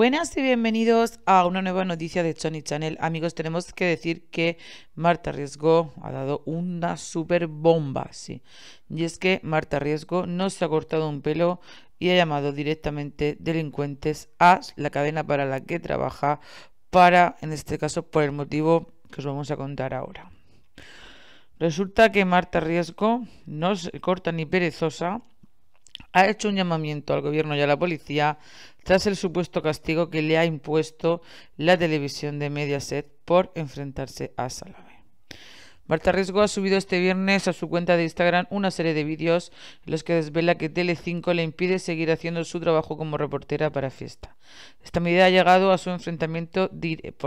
Buenas y bienvenidos a una nueva noticia de Sony Channel. Amigos, tenemos que decir que Marta Riesgo ha dado una super bomba, sí. Y es que Marta Riesgo no se ha cortado un pelo y ha llamado directamente delincuentes a la cadena para la que trabaja para, en este caso, por el motivo que os vamos a contar ahora. Resulta que Marta Riesgo no se corta ni perezosa ha hecho un llamamiento al gobierno y a la policía tras el supuesto castigo que le ha impuesto la televisión de Mediaset por enfrentarse a Salame. Marta Riesgo ha subido este viernes a su cuenta de Instagram una serie de vídeos en los que desvela que Telecinco le impide seguir haciendo su trabajo como reportera para Fiesta. Esta medida ha llegado a su enfrentamiento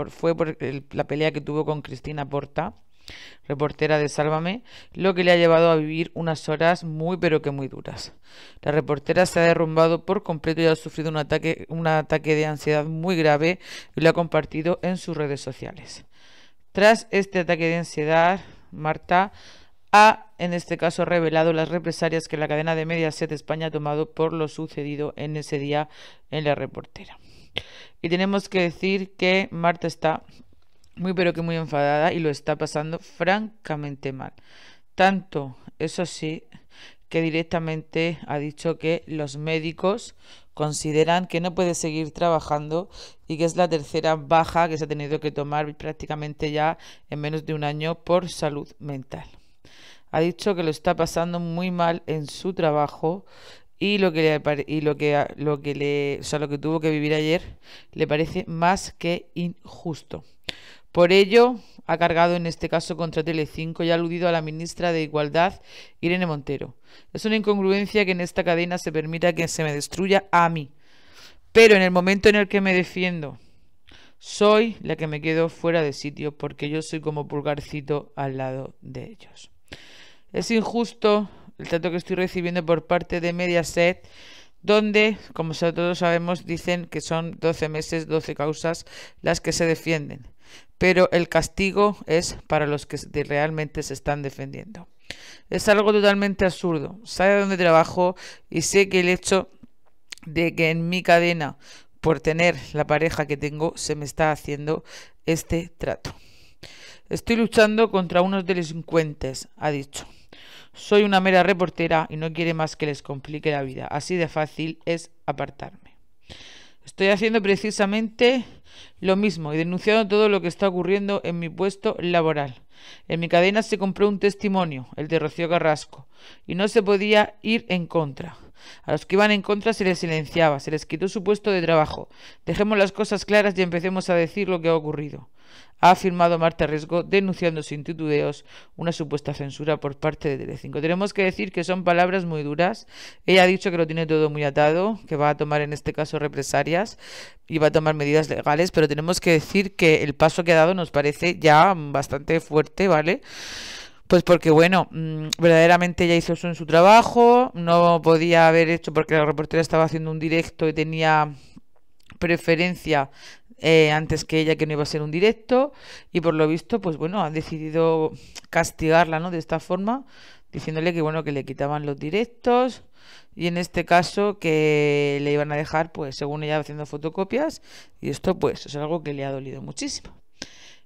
fue por la pelea que tuvo con Cristina Porta, reportera de Sálvame, lo que le ha llevado a vivir unas horas muy pero que muy duras. La reportera se ha derrumbado por completo y ha sufrido un ataque, un ataque de ansiedad muy grave y lo ha compartido en sus redes sociales. Tras este ataque de ansiedad, Marta ha, en este caso, revelado las represalias que la cadena de Mediaset España ha tomado por lo sucedido en ese día en la reportera. Y tenemos que decir que Marta está muy pero que muy enfadada y lo está pasando francamente mal. Tanto, eso sí, que directamente ha dicho que los médicos consideran que no puede seguir trabajando y que es la tercera baja que se ha tenido que tomar prácticamente ya en menos de un año por salud mental. Ha dicho que lo está pasando muy mal en su trabajo y lo que y lo que lo que lo que tuvo que vivir ayer le parece más que injusto. Por ello, ha cargado en este caso contra Telecinco y ha aludido a la ministra de Igualdad, Irene Montero. Es una incongruencia que en esta cadena se permita que se me destruya a mí. Pero en el momento en el que me defiendo, soy la que me quedo fuera de sitio porque yo soy como pulgarcito al lado de ellos. Es injusto el trato que estoy recibiendo por parte de Mediaset donde, como todos sabemos, dicen que son 12 meses, 12 causas las que se defienden, pero el castigo es para los que realmente se están defendiendo. Es algo totalmente absurdo. Sabe dónde trabajo y sé que el hecho de que en mi cadena, por tener la pareja que tengo, se me está haciendo este trato. Estoy luchando contra unos delincuentes, ha dicho. Soy una mera reportera y no quiere más que les complique la vida. Así de fácil es apartarme. Estoy haciendo precisamente lo mismo y denunciando todo lo que está ocurriendo en mi puesto laboral. En mi cadena se compró un testimonio, el de Rocío Carrasco, y no se podía ir en contra. A los que iban en contra se les silenciaba, se les quitó su puesto de trabajo. Dejemos las cosas claras y empecemos a decir lo que ha ocurrido. Ha afirmado Marta Riesgo denunciando sin titubeos una supuesta censura por parte de Telecinco. Tenemos que decir que son palabras muy duras. Ella ha dicho que lo tiene todo muy atado, que va a tomar en este caso represalias y va a tomar medidas legales, pero tenemos que decir que el paso que ha dado nos parece ya bastante fuerte, ¿vale? Pues porque, bueno, mm, verdaderamente ella hizo eso en su trabajo, no podía haber hecho porque la reportera estaba haciendo un directo y tenía preferencia eh, antes que ella que no iba a ser un directo y por lo visto, pues bueno, han decidido castigarla, ¿no? De esta forma, diciéndole que, bueno, que le quitaban los directos y en este caso que le iban a dejar, pues según ella, haciendo fotocopias y esto, pues, es algo que le ha dolido muchísimo.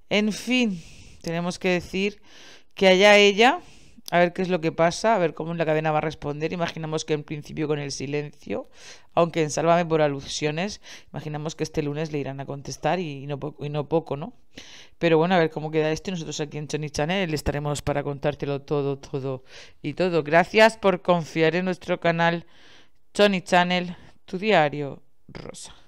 En fin, tenemos que decir que haya ella, a ver qué es lo que pasa, a ver cómo la cadena va a responder. Imaginamos que en principio con el silencio, aunque en Sálvame por alusiones, imaginamos que este lunes le irán a contestar y no, poco, y no poco, ¿no? Pero bueno, a ver cómo queda esto. Y nosotros aquí en Chony Channel estaremos para contártelo todo, todo y todo. Gracias por confiar en nuestro canal Chony Channel, tu diario rosa.